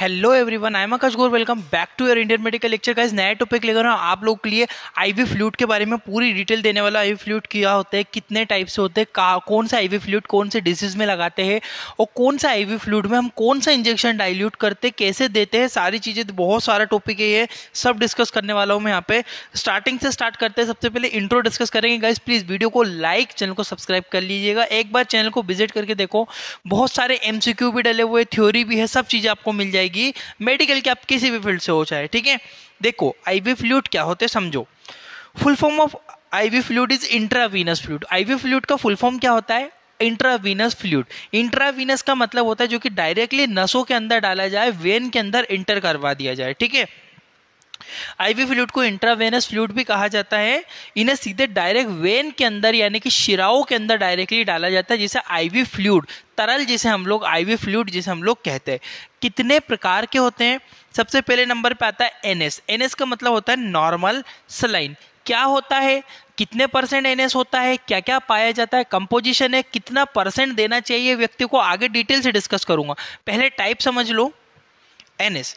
hello everyone I am Akash Gaur welcome back to your Indian medical lecture का इस नया topic लेकर आप लोग के लिए आईवी फ्लूट के बारे में पूरी डिटेल देने वाला आईवी फ्लूट क्या होता है कितने टाइप से होते हैं कौन सा आईवी फ्लूट कौन से डिसीज में लगाते हैं और कौन सा आईवी फ्लूट में हम कौन सा इंजेक्शन डायल्यूट करते कैसे देते हैं सारी चीज़ें बहुत सारा टॉपिक है ये सब डिस्कस करने वाला हूँ मैं यहाँ पे स्टार्टिंग से स्टार्ट करते हैं सबसे पहले इंट्रो डिस्कस करेंगे गाइज प्लीज़ वीडियो को लाइक चैनल को सब्सक्राइब कर लीजिएगा एक बार चैनल को विजिट करके देखो बहुत सारे एम भी डले हुए थ्योरी भी है सब चीज़ें आपको मिल जाएगी जाएगी मेडिकल के आप किसी भी फील्ड से हो चाहे ठीक है देखो आईवी फ्लूड क्या होते समझो full form of IV fluid is intravenous fluid IV fluid का फुल फॉर्म क्या होता है इंट्रावीनस फ्लूड इंट्रावीनस का मतलब होता है जो कि डायरेक्टली नसों के अंदर डाला जाए वेन के अंदर इंटर करवा दिया जाए ठीक है आईवी फ्लूड को इंट्रावेनस फ्लूड भी कहा जाता है इन्हें सीधे डायरेक्ट वेन के अंदर यानी कि शिराओं के अंदर डायरेक्टली डाला जाता है जिसे आईवी फ्लूड तरल जिसे हम लोग आईवी फ्लूड जिसे हम लोग कहते हैं कितने प्रकार के होते हैं सबसे पहले नंबर पे आता है एनएस एनएस का मतलब होता है नॉर्मल सलाइन क्या होता है कितने परसेंट एनएस होता है क्या क्या पाया जाता है कंपोजिशन है कितना परसेंट देना चाहिए व्यक्ति को आगे डिटेल से डिस्कस करूंगा पहले टाइप समझ लो एनएस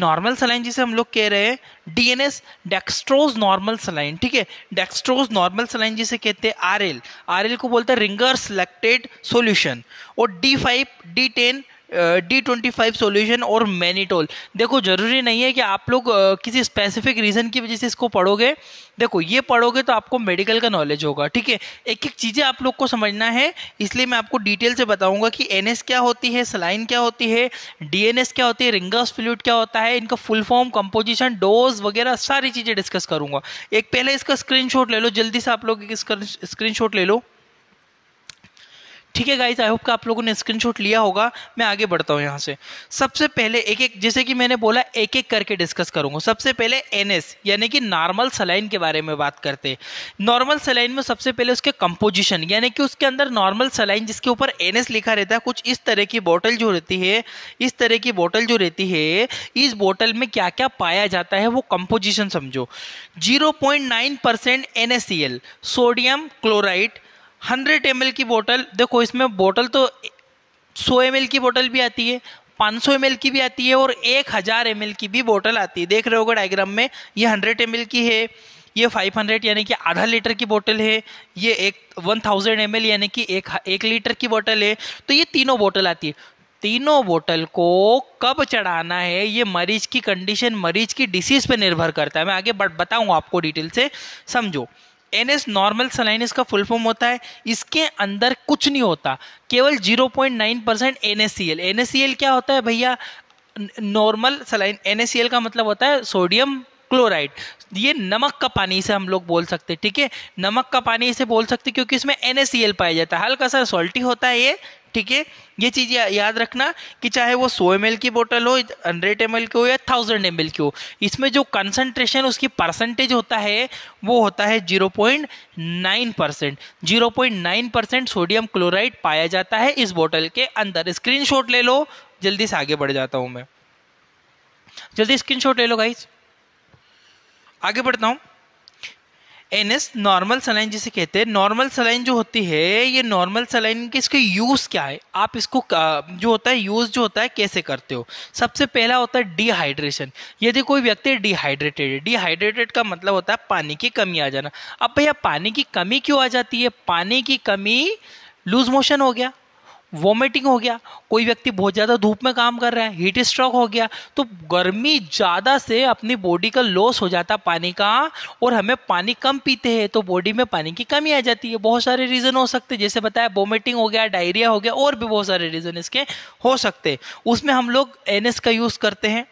नॉर्मल सलाइन जिसे हम लोग कह रहे हैं डीएनएस डेक्स्ट्रोज नॉर्मल सलाइन ठीक है डेक्स्ट्रोज नॉर्मल सलाइन जिसे कहते हैं आरएल आरएल को बोलते हैं रिंगर सेलेक्टेड सॉल्यूशन और D five D ten D twenty five solution और मैनीटोल देखो ज़रूरी नहीं है कि आप लोग uh, किसी स्पेसिफिक रीज़न की वजह से इसको पढ़ोगे देखो ये पढ़ोगे तो आपको मेडिकल का नॉलेज होगा ठीक है एक एक चीज़ें आप लोग को समझना है इसलिए मैं आपको डिटेल से बताऊंगा कि एन क्या होती है सलाइन क्या होती है डी क्या होती है रिंगस फ्लूड क्या होता है इनका फुल फॉर्म कंपोजिशन डोज वगैरह सारी चीज़ें डिस्कस करूंगा एक पहले इसका शॉट ले लो जल्दी से आप लोग स्क्रीन शॉट ले लो ठीक है गाइज आई होप का आप लोगों ने स्क्रीनशॉट लिया होगा मैं आगे बढ़ता हूँ यहाँ से सबसे पहले एक एक जैसे कि मैंने बोला एक एक करके डिस्कस करूँगा सबसे पहले एन यानी कि नॉर्मल सलाइन के बारे में बात करते हैं नॉर्मल सलाइन में सबसे पहले उसके कंपोजिशन यानी कि उसके अंदर नॉर्मल सलाइन जिसके ऊपर एन लिखा रहता है कुछ इस तरह की बॉटल जो रहती है इस तरह की बॉटल जो रहती है इस बॉटल में क्या क्या पाया जाता है वो कंपोजिशन समझो nine percent N sodium chloride hundred M की बोतल देखो इसमें बोतल तो सौ एम की बोतल भी आती है 500 सौ की भी आती है और 1000 हजार की भी बोतल आती है देख रहे होगा डायग्राम में ये 100 एम की है ये 500 यानी कि आधा लीटर की बोतल है ये एक 1000 थाउजेंड यानी कि एक एक लीटर की बोतल है तो ये तीनों बोतल आती है तीनों बोतल को कब चढ़ाना है ये मरीज की कंडीशन मरीज की डिसीज पे निर्भर करता है मैं आगे बताऊंगा आपको डिटेल से समझो एन एस नॉर्मल सलाइन इसका फुल फॉर्म होता है इसके अंदर कुछ नहीं होता केवल nine percent N S C L N S C L क्या होता है भैया normal saline N S C L का मतलब होता है सोडियम क्लोराइड ये नमक का पानी से हम लोग बोल सकते हैं ठीक है नमक का पानी इसे बोल सकते क्योंकि इसमें एन पाया जाता है हल्का सा सॉल्टी होता है ये ठीक है ये चीज़ याद रखना कि चाहे वो सौ एम की बोतल हो हंड्रेड एम की हो या थाउजेंड एम की हो इसमें जो कंसंट्रेशन उसकी परसेंटेज होता है वो होता है zero point nine percent zero point nine percent sodium chloride पाया जाता है इस बोतल के अंदर स्क्रीनशॉट ले लो जल्दी से आगे बढ़ जाता हूं मैं जल्दी स्क्रीन ले लो गाइज आगे बढ़ता हूँ एनएस नॉर्मल सलाइन जिसे कहते हैं नॉर्मल सलाइन जो होती है ये नॉर्मल सलाइन के इसके यूज़ क्या है आप इसको जो होता है यूज़ जो होता है कैसे करते हो सबसे पहला होता है डिहाइड्रेशन यदि कोई व्यक्ति डिहाइड्रेटेड है डिहाइड्रेटेड का मतलब होता है पानी की कमी आ जाना अब भैया पानी की कमी क्यों आ जाती है पानी की कमी लूज मोशन हो गया वॉमिटिंग हो गया कोई व्यक्ति बहुत ज़्यादा धूप में काम कर रहा है हीट स्ट्रोक हो गया तो गर्मी ज़्यादा से अपनी बॉडी का लॉस हो जाता है पानी का और हमें पानी कम पीते हैं तो बॉडी में पानी की कमी आ जाती है बहुत सारे रीज़न हो सकते हैं जैसे बताया वॉमिटिंग हो गया डायरिया हो गया और भी बहुत सारे रीज़न इसके हो सकते हैं उसमें हम लोग एन का यूज़ करते हैं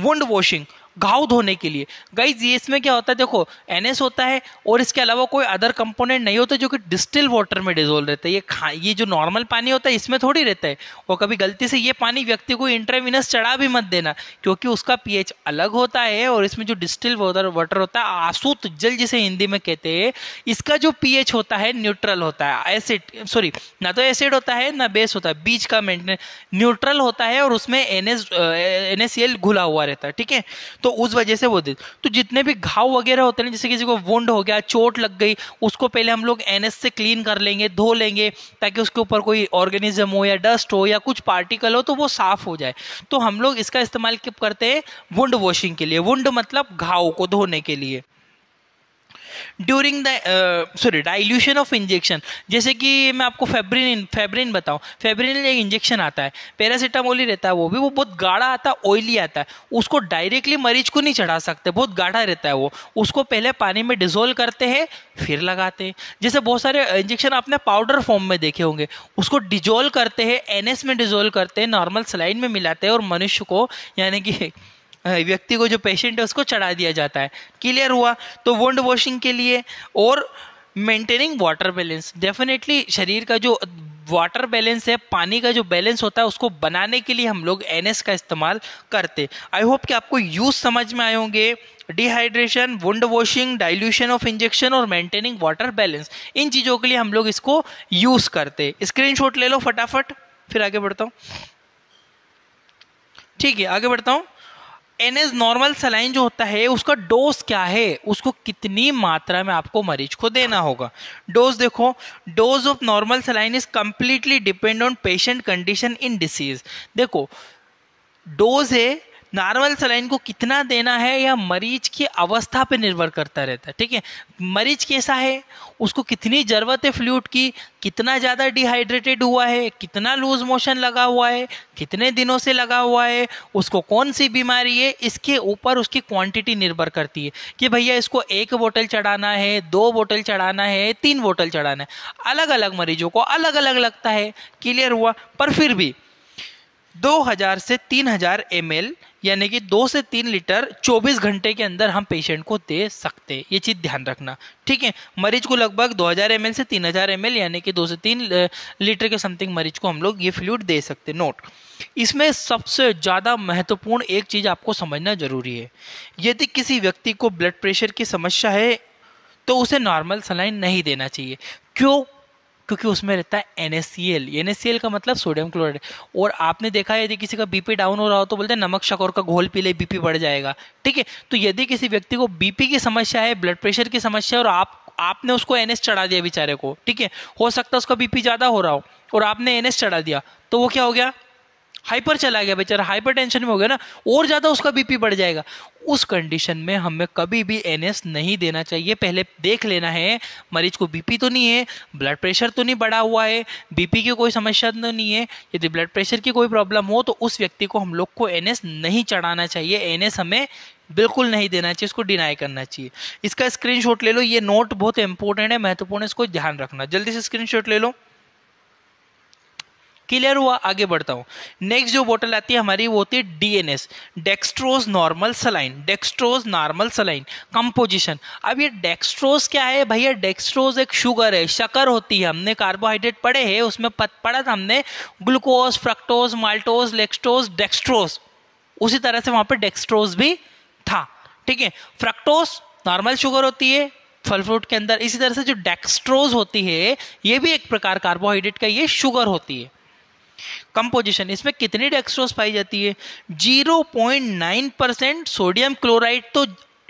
वुंड वॉशिंग घाव धोने के लिए गाइज ये इसमें क्या होता है देखो एन होता है और इसके अलावा कोई अदर कंपोनेंट नहीं होता जो कि डिस्टिल वाटर में डिजोल्व रहता है ये खा ये जो नॉर्मल पानी होता है इसमें थोड़ी रहता है और कभी गलती से ये पानी व्यक्ति को इंट्राविनस चढ़ा भी मत देना क्योंकि उसका पीएच अलग होता है और इसमें जो डिस्टिल वाटर वाटर होता है आसूत जल जिसे हिंदी में कहते हैं इसका जो पीएच होता है न्यूट्रल होता है एसिड सॉरी ना तो एसिड होता है ना बेस होता है बीच का मेंटेन न्यूट्रल होता है और उसमें एन एस घुला हुआ रहता है ठीक है तो उस वजह से वो दे तो जितने भी घाव वगैरह होते हैं जैसे किसी को वुंड हो गया चोट लग गई उसको पहले हम लोग एन से क्लीन कर लेंगे धो लेंगे ताकि उसके ऊपर कोई ऑर्गेनिज्म हो या डस्ट हो या कुछ पार्टिकल हो तो वो साफ हो जाए तो हम लोग इसका इस्तेमाल करते हैं वुंड वॉशिंग के लिए वुंड मतलब घाव को धोने के लिए during the sorry dilution of injection जैसे कि मैं आपको फेब्रिन फेब्रिन बताऊँ फेब्रिन एक इंजेक्शन आता है पैरासीटामोल ही रहता है वो भी वो बहुत गाढ़ा आता है ऑयली आता है उसको डायरेक्टली मरीज को नहीं चढ़ा सकते बहुत गाढ़ा रहता है वो उसको पहले पानी में डिजोल्व करते हैं फिर लगाते हैं जैसे बहुत सारे इंजेक्शन uh, आपने पाउडर फॉर्म में देखे होंगे उसको डिजोल्व करते हैं एनएस में डिजोल्व करते हैं नॉर्मल सलाइन में मिलाते हैं और मनुष्य को यानी कि व्यक्ति को जो पेशेंट है उसको चढ़ा दिया जाता है क्लियर हुआ तो वोंड वॉशिंग के लिए और मेंटेनिंग वाटर बैलेंस डेफिनेटली शरीर का जो वाटर बैलेंस है पानी का जो बैलेंस होता है उसको बनाने के लिए हम लोग एन का इस्तेमाल करते आई होप कि आपको यूज समझ में आए होंगे dehydration wound washing dilution of injection और मेंटेनिंग वाटर बैलेंस इन चीज़ों के लिए हम लोग इसको यूज करते स्क्रीनशॉट ले लो फटाफट फिर आगे बढ़ता हूँ ठीक है आगे बढ़ता हूँ एन एज नॉर्मल सलाइन जो होता है उसका डोज क्या है उसको कितनी मात्रा में आपको मरीज को देना होगा डोज देखो dose of normal saline is completely depend on patient condition in disease देखो डोज है नॉर्मल सलाइन को कितना देना है यह मरीज की अवस्था पर निर्भर करता रहता है ठीक है मरीज कैसा है उसको कितनी ज़रूरत है फ्लूड की कितना ज़्यादा डिहाइड्रेटेड हुआ है कितना लूज मोशन लगा हुआ है कितने दिनों से लगा हुआ है उसको कौन सी बीमारी है इसके ऊपर उसकी क्वांटिटी निर्भर करती है कि भैया इसको एक बोतल चढ़ाना है दो बोतल चढ़ाना है तीन बोतल चढ़ाना है अलग अलग मरीजों को अलग अलग लगता है क्लियर हुआ पर फिर भी 2000 से 3000 हजार यानी कि दो से तीन लीटर 24 घंटे के अंदर हम पेशेंट को दे सकते ये चीज़ ध्यान रखना ठीक है मरीज को लगभग 2000 हजार से 3000 हजार यानी कि दो से तीन लीटर के समथिंग मरीज को हम लोग ये फ्लूड दे सकते नोट इसमें सबसे ज़्यादा महत्वपूर्ण एक चीज़ आपको समझना ज़रूरी है यदि किसी व्यक्ति को ब्लड प्रेशर की समस्या है तो उसे नॉर्मल सलाइन नहीं देना चाहिए क्यों क्योंकि उसमें रहता है N S C L N S C L का मतलब सोडियम क्लोराइड और आपने देखा यदि किसी का बीपी डाउन हो रहा हो तो बोलते हैं नमक शकोर का घोल पी ले बीपी बढ़ जाएगा ठीक है तो यदि किसी व्यक्ति को बीपी की समस्या है ब्लड प्रेशर की समस्या है और आप आपने उसको एनएस चढ़ा दिया बेचारे को ठीक है हो सकता है उसका बीपी ज़्यादा हो रहा हो और आपने एनएस चढ़ा दिया तो वो क्या हो गया हाइपर चला गया बेचारा हाइपर टेंशन में हो गया ना और ज़्यादा उसका बीपी बढ़ जाएगा उस कंडीशन में हमें कभी भी एन नहीं देना चाहिए पहले देख लेना है मरीज को बीपी तो नहीं है ब्लड प्रेशर तो नहीं बढ़ा हुआ है बीपी की कोई समस्या तो नहीं है यदि ब्लड प्रेशर की कोई प्रॉब्लम हो तो उस व्यक्ति को हम लोग को एन नहीं चढ़ाना चाहिए एन हमें बिल्कुल नहीं देना चाहिए इसको डिनाई करना चाहिए इसका स्क्रीनशॉट ले लो ये नोट बहुत इंपॉर्टेंट है महत्वपूर्ण है इसको ध्यान रखना जल्दी से स्क्रीनशॉट ले लो क्लियर हुआ आगे बढ़ता हूँ नेक्स्ट जो बोतल आती है हमारी वो होती है D N S dextrose normal saline dextrose normal saline composition अब ये डेक्स्ट्रोज क्या है भैया डेक्स्ट्रोज एक शुगर है शकर होती है हमने कार्बोहाइड्रेट पढ़े है उसमें पत पढ़ा था हमने glucose fructose maltose lactose dextrose उसी तरह से वहाँ पर डेक्स्ट्रोज भी था ठीक है फ्रक्टोज नॉर्मल शुगर होती है फल फ्रूट के अंदर इसी तरह से जो डेक्स्ट्रोज होती है ये भी एक प्रकार कार्बोहाइड्रेट का ये शुगर होती है कंपोजिशन इसमें कितनी डेक्सट्रोज पाई जाती है zero point nine percent sodium chloride तो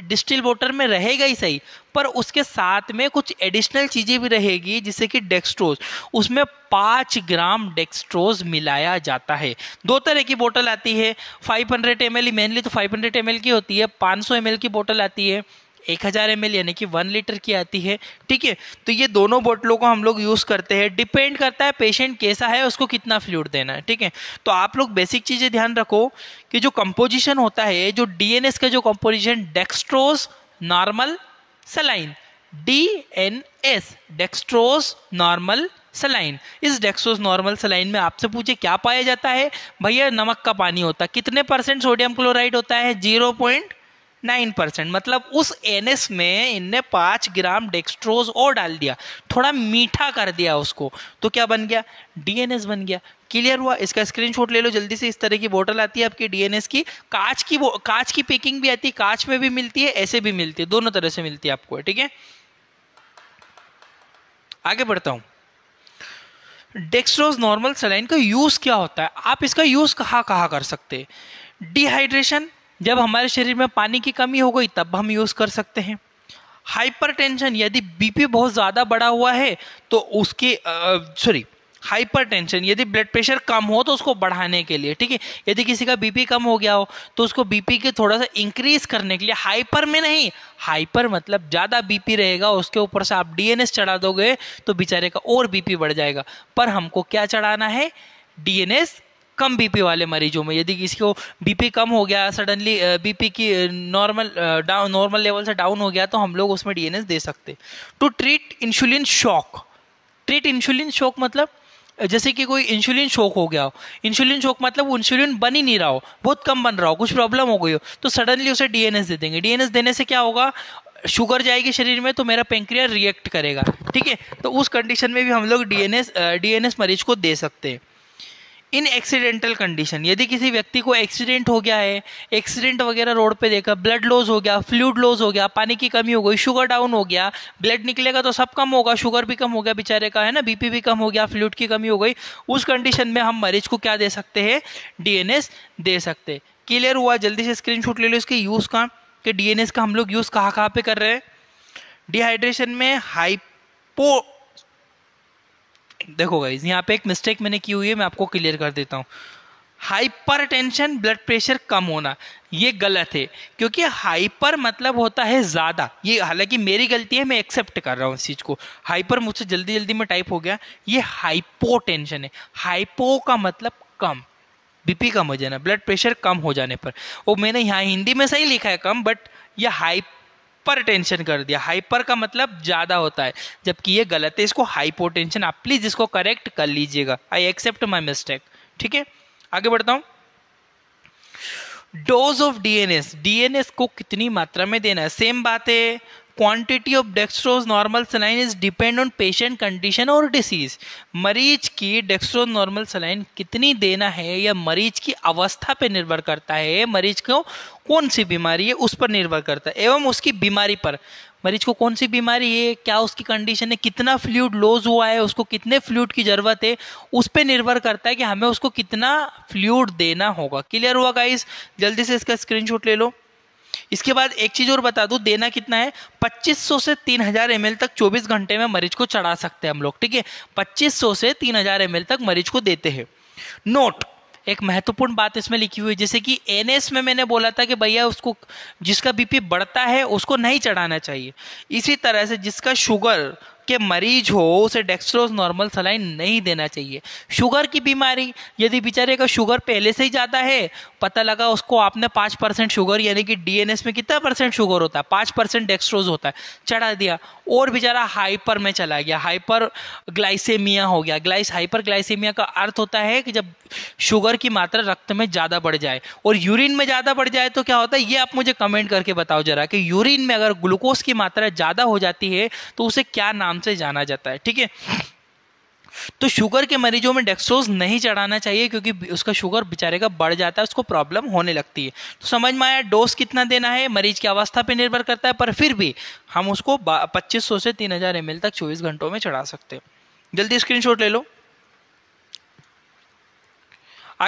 डिस्टिल वाटर में रहेगा ही सही पर उसके साथ में कुछ एडिशनल चीज़ें भी रहेगी जिससे कि डेक्सट्रोज उसमें पाँच ग्राम डेक्सट्रोज मिलाया जाता है दो तरह की बोतल आती है 500 हंड्रेड एम मेनली तो 500 हंड्रेड की होती है 500 सौ की बोतल आती है एक हज़ार एम यानी कि वन लीटर की आती है ठीक है तो ये दोनों बोटलों को हम लोग यूज़ करते हैं डिपेंड करता है पेशेंट कैसा है उसको कितना फ्लूड देना है ठीक है तो आप लोग बेसिक चीज़ें ध्यान रखो कि जो कंपोजिशन होता है जो डीएनएस का जो composition dextrose normal saline D N S dextrose normal saline इस डेक्सोस नॉर्मल सलाइन में आपसे पूछे क्या पाया जाता है भैया नमक का पानी होता है कितने परसेंट सोडियम क्लोराइड होता है जीरो पॉइंट नाइन परसेंट मतलब उस एन में इनने पाँच ग्राम डेक्स्ट्रोज और डाल दिया थोड़ा मीठा कर दिया उसको तो क्या बन गया डीएनएस बन गया क्लियर हुआ इसका शॉट ले लो जल्दी से इस तरह की बोतल आती है आपकी डीएनएस की कांच की कांच की पैकिंग भी आती है कांच में भी मिलती है ऐसे भी मिलती है दोनों तरह से मिलती है आपको ठीक है आगे बढ़ता हूं डेक्सट्रोज नॉर्मल सलाइन का यूज क्या होता है आप इसका यूज कहाँ कहाँ कर सकते हैं डिहाइड्रेशन जब हमारे शरीर में पानी की कमी हो गई तब हम यूज़ कर सकते हैं हाइपरटेंशन यदि बीपी बहुत ज़्यादा बढ़ा हुआ है तो उसके सॉरी हाइपरटेंशन यदि ब्लड प्रेशर कम हो तो उसको बढ़ाने के लिए ठीक है यदि किसी का बीपी कम हो गया हो तो उसको बीपी के थोड़ा सा इंक्रीज करने के लिए हाइपर में नहीं हाइपर मतलब ज़्यादा बीपी रहेगा उसके ऊपर से आप डीएनएस चढ़ा दोगे तो बेचारे का और बीपी बढ़ जाएगा पर हमको क्या चढ़ाना है डीएनएस कम बीपी वाले मरीजों में यदि किसी को बीपी कम हो गया सडनली बीपी की नॉर्मल डाउन नॉर्मल लेवल से डाउन हो गया तो हम लोग उसमें डीएनएस दे सकते to treat insulin shock treat insulin shock मतलब जैसे कि कोई इंसुलिन शॉक हो गया हो इंसुलिन शॉक मतलब इंसुलिन बन ही नहीं रहा हो बहुत कम बन रहा हो कुछ प्रॉब्लम हो गई हो तो सडनली उसे डीएनएस दे देंगे डीएनएस देने से क्या होगा शुगर जाएगी शरीर में तो मेरा पेंक्रिया रिएक्ट करेगा ठीक है तो उस कंडीशन में भी हम लोग डीएनएस डीएनएस मरीज को दे सकते हैं इन एक्सीडेंटल कंडीशन यदि किसी व्यक्ति को एक्सीडेंट हो गया है एक्सीडेंट वगैरह रोड पे देखा ब्लड लॉस हो गया फ्लूड लॉस हो गया पानी की कमी हो गई शुगर डाउन हो गया ब्लड निकलेगा तो सब कम होगा शुगर भी कम हो गया बेचारे का है ना बीपी भी कम हो गया फ्लूड की कमी हो गई उस कंडीशन में हम मरीज को क्या दे सकते हैं डीएनएस दे सकते क्लियर हुआ जल्दी से स्क्रीन ले लो इसके यूज़ का कि डीएनएस का हम लोग यूज़ कहाँ कहाँ पे कर रहे हैं डिहाइड्रेशन में हाइपो देखो गाइज यहाँ पे एक मिस्टेक मैंने की हुई है मैं आपको क्लियर कर देता हूँ हाइपर टेंशन ब्लड प्रेशर कम होना ये गलत है क्योंकि हाइपर मतलब होता है ज़्यादा ये हालांकि मेरी गलती है मैं एक्सेप्ट कर रहा हूँ इस चीज़ को हाइपर मुझसे जल्दी जल्दी में टाइप हो गया ये हाइपो टेंशन है हाइपो का मतलब कम बीपी कम हो जाना ब्लड प्रेशर कम हो जाने पर वो मैंने यहाँ हिंदी में सही लिखा है कम बट यह हाइप हाइपर टेंशन कर दिया हाइपर का मतलब ज़्यादा होता है जबकि ये गलत है इसको हाइपोटेंशन आप प्लीज़ इसको करेक्ट कर लीजिएगा आई एक्सेप्ट माई मिस्टेक ठीक है आगे बढ़ता हूं डोज ऑफ डीएनएस डीएनएस को कितनी मात्रा में देना है सेम बात है quantity of dextrose normal saline is depend on patient condition और डिसीज मरीज की डेक्सट्रोज नॉर्मल सलाइन कितनी देना है या मरीज की अवस्था पर निर्भर करता है मरीज को कौन सी बीमारी है उस पर निर्भर करता है एवं उसकी बीमारी पर मरीज को कौन सी बीमारी है क्या उसकी कंडीशन है कितना फ्लूड लॉस हुआ है उसको कितने फ्लूड की ज़रूरत है उस पर निर्भर करता है कि हमें उसको कितना फ्लूड देना होगा क्लियर हुआ गाइस जल्दी से इसका स्क्रीनशॉट ले लो इसके बाद एक चीज़ और बता दू देना कितना है 2500 से 3000 हजार तक 24 घंटे में मरीज को चढ़ा सकते हैं हम लोग ठीक है 2500 से 3000 हजार तक मरीज को देते हैं नोट एक महत्वपूर्ण बात इसमें लिखी हुई है जैसे कि एन में मैंने बोला था कि भैया उसको जिसका बीपी बढ़ता है उसको नहीं चढ़ाना चाहिए इसी तरह से जिसका शुगर के मरीज हो उसे डेक्सट्रोज नॉर्मल सलाइन नहीं देना चाहिए शुगर की बीमारी यदि बेचारे का शुगर पहले से ही ज़्यादा है पता लगा उसको आपने पाँच परसेंट शुगर यानी कि डीएनएस में कितना परसेंट शुगर होता है पाँच परसेंट डेक्सट्रोज होता है चढ़ा दिया और बेचारा हाइपर में चला गया हाइपर ग्लाइसेमिया हो गया ग्लाइस हाइपर ग्लाइसेमिया का अर्थ होता है कि जब शुगर की मात्रा रक्त में ज़्यादा बढ़ जाए और यूरिन में ज़्यादा बढ़ जाए तो क्या होता है ये आप मुझे कमेंट करके बताओ जरा कि यूरिन में अगर ग्लूकोज की मात्रा ज़्यादा हो जाती है तो उसे क्या नाम नाम से जाना जाता है ठीक है तो शुगर के मरीजों में डेक्सट्रोज नहीं चढ़ाना चाहिए क्योंकि उसका शुगर बेचारे का बढ़ जाता है उसको प्रॉब्लम होने लगती है तो समझ में आया डोज कितना देना है मरीज की अवस्था पर निर्भर करता है पर फिर भी हम उसको पच्चीस से तीन हज़ार एम तक चौबीस घंटों में चढ़ा सकते हैं जल्दी स्क्रीनशॉट ले लो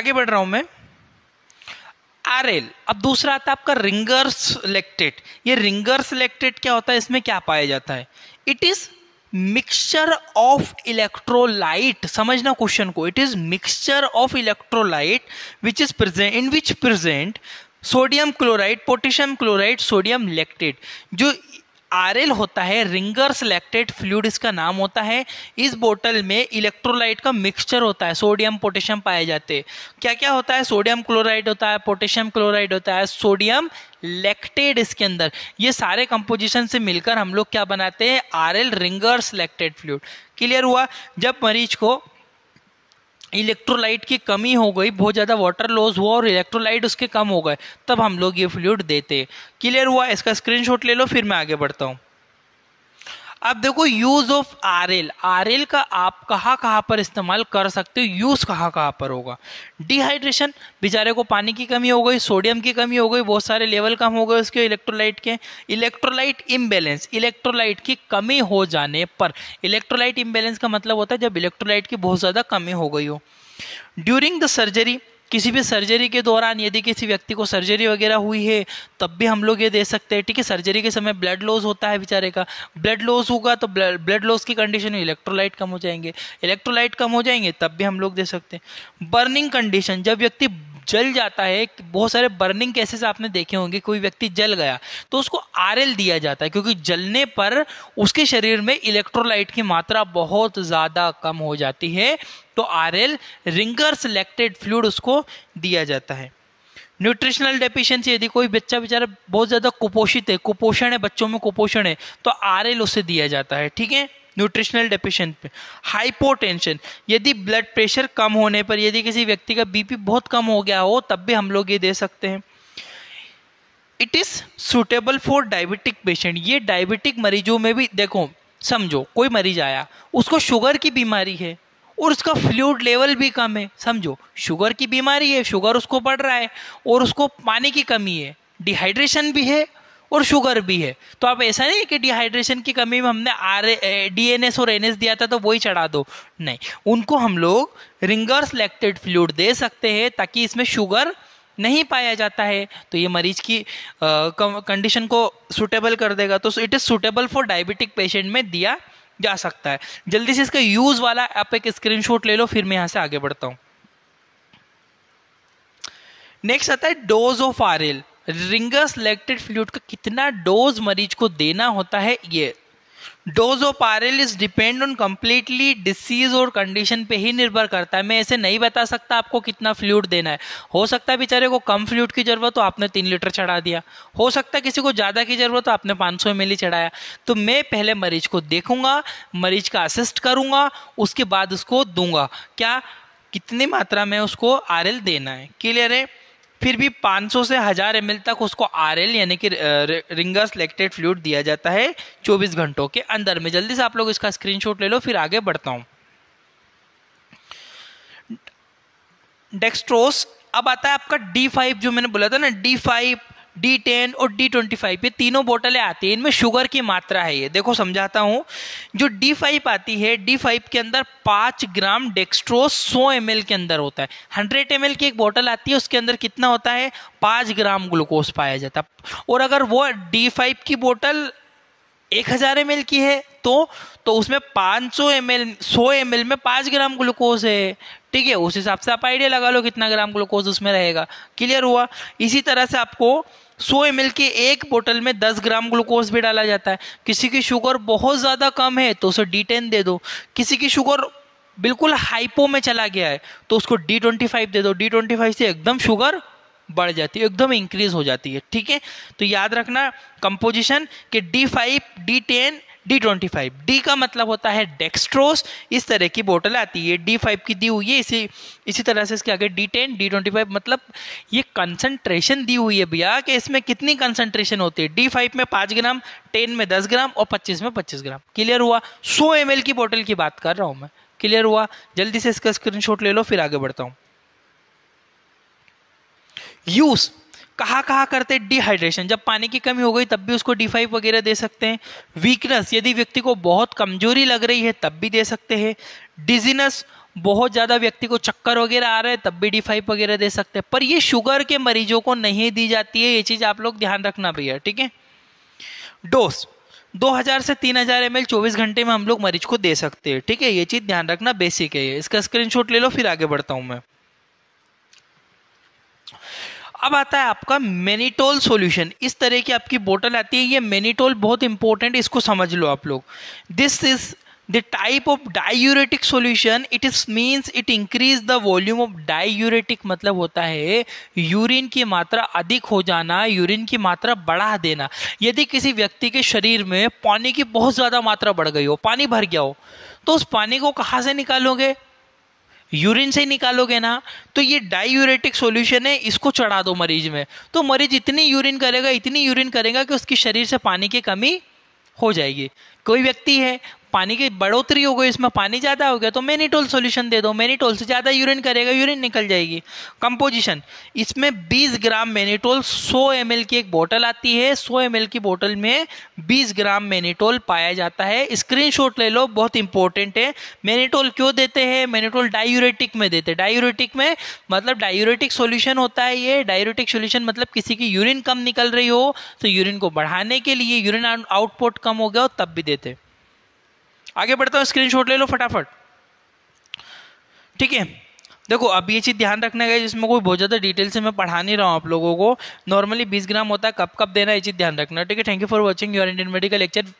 आगे बढ़ रहा हूं मैं आर अब दूसरा आता है आपका रिंगर्स लेक्टेट ये रिंगर्स लेक्टेट क्या होता है इसमें क्या पाया जाता है it is mixture of electrolyte समझना क्वेश्चन को it is mixture of electrolyte which is present in which present sodium chloride potassium chloride sodium lactate जो आर होता है रिंगर सेलेक्टेड फ्लूड इसका नाम होता है इस बोतल में इलेक्ट्रोलाइट का मिक्सचर होता है सोडियम पोटेशियम पाए जाते हैं क्या क्या होता है सोडियम क्लोराइड होता है पोटेशियम क्लोराइड होता है सोडियम लेक्टेड इसके अंदर ये सारे कंपोजिशन से मिलकर हम लोग क्या बनाते हैं R L Ringer lactate fluid clear हुआ जब मरीज को इलेक्ट्रोलाइट की कमी हो गई बहुत ज़्यादा वाटर लॉस हुआ और इलेक्ट्रोलाइट उसके कम हो गए तब हम लोग ये फ्लूड देते क्लियर हुआ इसका स्क्रीनशॉट ले लो फिर मैं आगे बढ़ता हूँ अब देखो use of R L R L का आप कहाँ कहाँ पर इस्तेमाल कर सकते हो यूज कहाँ कहाँ पर होगा डिहाइड्रेशन बेचारे को पानी की कमी हो गई सोडियम की कमी हो गई बहुत सारे लेवल कम हो गए उसके इलेक्ट्रोलाइट के इलेक्ट्रोलाइट इम्बेलेंस इलेक्ट्रोलाइट की कमी हो जाने पर इलेक्ट्रोलाइट इम्बेलेंस का मतलब होता है जब इलेक्ट्रोलाइट की बहुत ज़्यादा कमी हो गई हो ड्यूरिंग द सर्जरी किसी भी सर्जरी के दौरान यदि किसी व्यक्ति को सर्जरी वगैरह हुई है तब भी हम लोग ये दे सकते हैं ठीक है सर्जरी के समय ब्लड लॉस होता है बेचारे का ब्लड लॉस होगा तो ब्लड लॉस की कंडीशन में इलेक्ट्रोलाइट कम हो जाएंगे इलेक्ट्रोलाइट कम हो जाएंगे तब भी हम लोग दे सकते हैं बर्निंग कंडीशन जब व्यक्ति जल जाता है बहुत सारे बर्निंग केसेस आपने देखे होंगे कोई व्यक्ति जल गया तो उसको आर दिया जाता है क्योंकि जलने पर उसके शरीर में इलेक्ट्रोलाइट की मात्रा बहुत ज़्यादा कम हो जाती है तो R L Ringer lactate fluid उसको दिया जाता है न्यूट्रिशनल डेफिशिएंसी यदि कोई बच्चा बेचारा बहुत ज़्यादा कुपोषित है कुपोषण है बच्चों में कुपोषण है तो आर उसे दिया जाता है ठीक है न्यूट्रिशनल पे हाइपोटेंशन यदि ब्लड प्रेशर कम होने पर यदि किसी व्यक्ति का बीपी बहुत कम हो गया हो तब भी हम लोग ये दे सकते हैं it is suitable for diabetic patient ये डायबिटिक मरीजों में भी देखो समझो कोई मरीज आया उसको शुगर की बीमारी है और उसका फ्लूड लेवल भी कम है समझो शुगर की बीमारी है शुगर उसको बढ़ रहा है और उसको पानी की कमी है डिहाइड्रेशन भी है और शुगर भी है तो आप ऐसा नहीं कि डिहाइड्रेशन की कमी में हमने आर डीएनएस और एनएस दिया था तो वही चढ़ा दो नहीं उनको हम लोग रिंगर्स लैक्टेड फ्लूड दे सकते हैं ताकि इसमें शुगर नहीं पाया जाता है तो ये मरीज की कंडीशन को सुटेबल कर देगा तो it is suitable for diabetic patient में दिया जा सकता है जल्दी से इसका यूज़ वाला आप एक स्क्रीनशॉट ले लो फिर मैं यहाँ से आगे बढ़ता हूँ नेक्स्ट आता है dose of R Ringer's lactate fluid का कितना डोज मरीज को देना होता है ये dose of R L is depend on completely disease और कंडीशन पे ही निर्भर करता है मैं ऐसे नहीं बता सकता आपको कितना फ्लूड देना है हो सकता है बेचारे को कम फ्लूड की जरूरत तो आपने तीन लीटर चढ़ा दिया हो सकता है किसी को ज़्यादा की जरूरत तो आपने पाँच सौ एम चढ़ाया तो मैं पहले मरीज को देखूंगा मरीज का असिस्ट करूंगा उसके बाद उसको दूंगा क्या कितनी मात्रा में उसको आर देना है क्लियर है फिर भी 500 से हजार एम तक उसको आर यानी कि रिंगस लेक्टेड फ्लूड दिया जाता है 24 घंटों के अंदर में जल्दी से आप लोग इसका स्क्रीनशॉट ले लो फिर आगे बढ़ता हूं डेक्स्ट्रोस अब आता है आपका D5 जो मैंने बोला था ना D5 डी टेन और डी ट्वेंटी फाइव ये तीनों बोटलें आती है इनमें शुगर की मात्रा है ये देखो समझाता हूँ जो डी फाइव आती है डी फाइव के अंदर पाँच ग्राम डेक्स्ट्रोस सौ एम के अंदर होता है हंड्रेड एम की एक बोटल आती है उसके अंदर कितना होता है पाँच ग्राम ग्लूकोज पाया जाता है और अगर वो डी फाइव की बोटल एक हज़ार एम की है तो तो उसमें 500 सौ एम एल सौ एम में पाँच ग्राम ग्लूकोज है ठीक है उस हिसाब से आप आइडिया लगा लो कितना ग्राम ग्लूकोज उसमें रहेगा क्लियर हुआ इसी तरह से आपको 100 एम के एक बोतल में 10 ग्राम ग्लूकोज भी डाला जाता है किसी की शुगर बहुत ज़्यादा कम है तो उसे डी दे दो किसी की शुगर बिल्कुल हाइपो में चला गया है तो उसको डी ट्वेंटी फाइव दे दो डी ट्वेंटी फाइव से एकदम शुगर बढ़ जाती है एकदम इंक्रीज हो जाती है ठीक है तो याद रखना कंपोजिशन कि D five D ten D twenty five D का मतलब होता है डेक्स्ट्रोस इस तरह की बोतल आती है डी फाइव की दी हुई है इसी इसी तरह से इसके आगे D ten D twenty five मतलब ये कंसनट्रेशन दी हुई है भैया कि इसमें कितनी कंसनट्रेशन होती है डी फाइव में पाँच ग्राम टेन में दस ग्राम और पच्चीस में पच्चीस ग्राम क्लियर हुआ सौ एम की बोतल की बात कर रहा हूँ मैं क्लियर हुआ जल्दी से इसका स्क्रीनशॉट ले लो फिर आगे बढ़ता हूँ यूज़ कहा कहा करते डिहाइड्रेशन जब पानी की कमी हो गई तब भी उसको डी फाइव वगैरह दे सकते हैं वीकनेस यदि व्यक्ति को बहुत कमजोरी लग रही है तब भी दे सकते हैं डिजीनेस बहुत ज़्यादा व्यक्ति को चक्कर वगैरह आ रहे हैं तब भी डी फाइव वगैरह दे सकते हैं पर ये शुगर के मरीजों को नहीं दी जाती है ये चीज़ आप लोग ध्यान रखना भैया ठीक है डोस 2000 से 3000 हज़ार एम घंटे में हम लोग मरीज को दे सकते हैं ठीक है ये चीज़ ध्यान रखना बेसिक है इसका स्क्रीनशॉट ले लो फिर आगे बढ़ता हूँ मैं अब आता है आपका मेनिटोल सॉल्यूशन इस तरह की आपकी बोतल आती है ये मेनीटोल बहुत इंपॉर्टेंट इसको समझ लो आप लोग this is the type of diuretic solution it is means it increase the volume of diuretic मतलब होता है यूरिन की मात्रा अधिक हो जाना यूरिन की मात्रा बढ़ा देना यदि किसी व्यक्ति के शरीर में पानी की बहुत ज़्यादा मात्रा बढ़ गई हो पानी भर गया हो तो उस पानी को कहाँ से निकालोगे यूरिन से निकालोगे ना तो ये यूरेटिक सॉल्यूशन है इसको चढ़ा दो मरीज में तो मरीज इतनी यूरिन करेगा इतनी यूरिन करेगा कि उसके शरीर से पानी की कमी हो जाएगी कोई व्यक्ति है पानी की बढ़ोतरी हो गई इसमें पानी ज़्यादा हो गया तो मैनीटोल सोल्यूशन दे दो मैनीटोल से ज़्यादा यूरिन करेगा यूरिन निकल जाएगी कंपोजिशन इसमें 20 ग्राम मेनीटोल 100 एम की एक बोतल आती है 100 एम की बोतल में 20 ग्राम मेनीटोल पाया जाता है स्क्रीन ले लो बहुत इंपॉर्टेंट है मेनीटोल क्यों देते हैं मेनीटोल डायूरेटिक में देते हैं डायूरेटिक में मतलब डायूरेटिक सोल्यूशन होता है ये डायूरेटिक सोल्यूशन मतलब किसी की यूरिन कम निकल रही हो तो यूरिन को बढ़ाने के लिए यूरिन आउटपुट कम हो गया हो तब भी देते आगे बढ़ता हूँ स्क्रीन ले लो फटाफट ठीक है देखो अब ये चीज़ ध्यान रखना है जिसमें कोई बहुत ज़्यादा डिटेल से मैं पढ़ा नहीं रहा हूँ आप लोगों को नॉर्मली 20 ग्राम होता है कब कब देना ये चीज़ ध्यान रखना ठीक है thank you for watching your Indian medical lecture